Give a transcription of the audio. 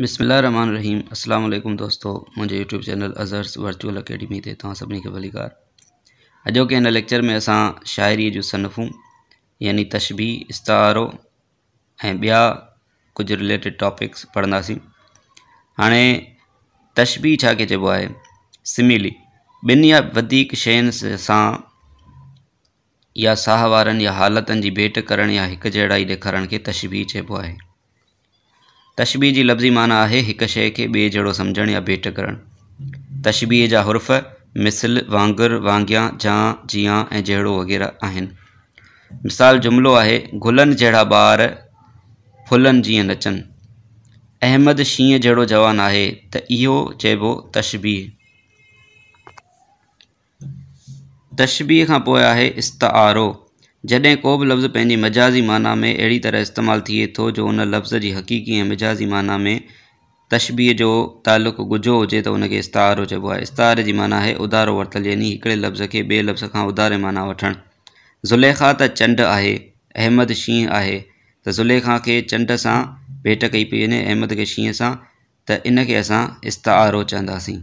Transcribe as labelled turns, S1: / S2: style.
S1: बिसम रहमान रहीम अस्सलाम वालेकुम दोस्तों मुझे YouTube channel Azhar's virtual academy ते तव्हां सभिनी खे भलीकारु अॼोके हिन लेक्चर में असां शाइरी जूं सनफ़ूं यानी तशबी इस्तारो ऐं ॿिया कुझु रिलेटेड टॉपिक्स पढ़ंदासीं हाणे तशबी छा छाखे चइबो आहे सिमिली ॿिनि या वधीक शयुनि सां या साह वारनि या हालतुनि जी भेंट करणु या हिकु जहिड़ा ई ॾेखारण खे तशबी चइबो आहे तशबी की लफ़्ज़ी माना है एक शइ के बे जड़ो सम्झणु या भेट करणु तशबीअ जा हुर्फ़ मिसल वांगुरु वांगिया जां जियां ए जहिड़ो वग़ैरह मिसाल जुमिलो है गुलनि जहिड़ा बार फुलनि जी नचन अहमद शीह जहिड़ो जवान है त इहो चइबो तशबी तशबी खां पोइ आहे इस्तारो जॾहिं को बि लफ़्ज़ पंहिंजी मजाज़ी माना में अहिड़ी तरह इस्तेमालु थिए थो जो उन लफ़्ज़ जी हक़ीक़ी ऐं मिजाज़ी माना में तशबीअ जो तालुक़ु गुझो हुजे त हुनखे इस्तारो चइबो आहे इस्तार जी माना आहे उधारो वरितलु यानी हिकिड़े लफ़्ज़ खे ॿिए लफ़्ज़ खां उधारे माना वठणु ज़ुलेखा त चंड आहे अहमद शींहं आहे त ज़ुलेखा खे चंड सां भेट कई पई वञे अहमद खे शींहं सां त इनखे असां इस्तारो चवंदासीं